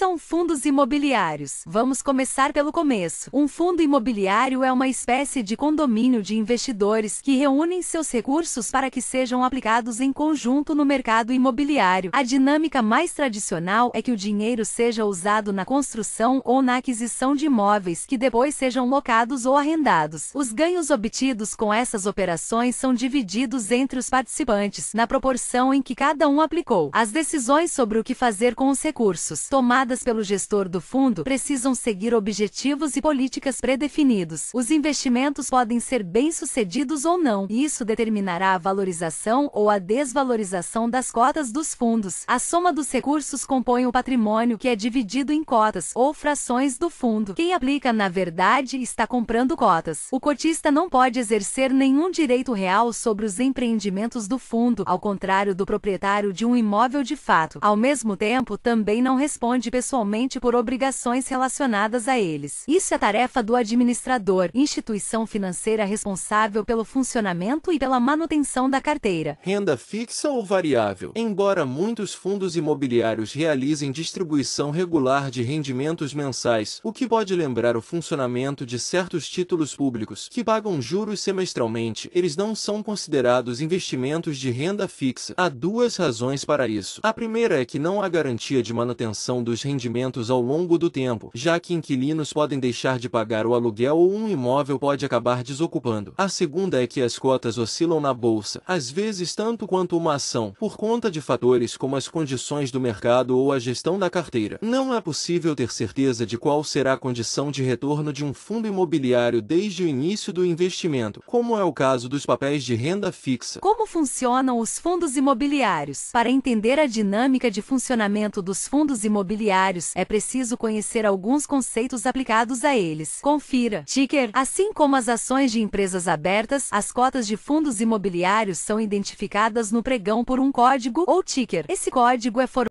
são fundos imobiliários? Vamos começar pelo começo. Um fundo imobiliário é uma espécie de condomínio de investidores que reúnem seus recursos para que sejam aplicados em conjunto no mercado imobiliário. A dinâmica mais tradicional é que o dinheiro seja usado na construção ou na aquisição de imóveis que depois sejam locados ou arrendados. Os ganhos obtidos com essas operações são divididos entre os participantes, na proporção em que cada um aplicou. As decisões sobre o que fazer com os recursos tomadas adotadas pelo gestor do fundo precisam seguir objetivos e políticas predefinidos. Os investimentos podem ser bem-sucedidos ou não, e isso determinará a valorização ou a desvalorização das cotas dos fundos. A soma dos recursos compõe o patrimônio que é dividido em cotas ou frações do fundo. Quem aplica, na verdade, está comprando cotas. O cotista não pode exercer nenhum direito real sobre os empreendimentos do fundo, ao contrário do proprietário de um imóvel de fato. Ao mesmo tempo, também não responde pessoalmente por obrigações relacionadas a eles. Isso é tarefa do administrador, instituição financeira responsável pelo funcionamento e pela manutenção da carteira. Renda fixa ou variável? Embora muitos fundos imobiliários realizem distribuição regular de rendimentos mensais, o que pode lembrar o funcionamento de certos títulos públicos que pagam juros semestralmente, eles não são considerados investimentos de renda fixa. Há duas razões para isso. A primeira é que não há garantia de manutenção dos rendimentos rendimentos ao longo do tempo, já que inquilinos podem deixar de pagar o aluguel ou um imóvel pode acabar desocupando. A segunda é que as cotas oscilam na bolsa, às vezes tanto quanto uma ação, por conta de fatores como as condições do mercado ou a gestão da carteira. Não é possível ter certeza de qual será a condição de retorno de um fundo imobiliário desde o início do investimento, como é o caso dos papéis de renda fixa. Como funcionam os fundos imobiliários? Para entender a dinâmica de funcionamento dos fundos imobiliários, é preciso conhecer alguns conceitos aplicados a eles. Confira. Ticker. Assim como as ações de empresas abertas, as cotas de fundos imobiliários são identificadas no pregão por um código ou ticker. Esse código é formado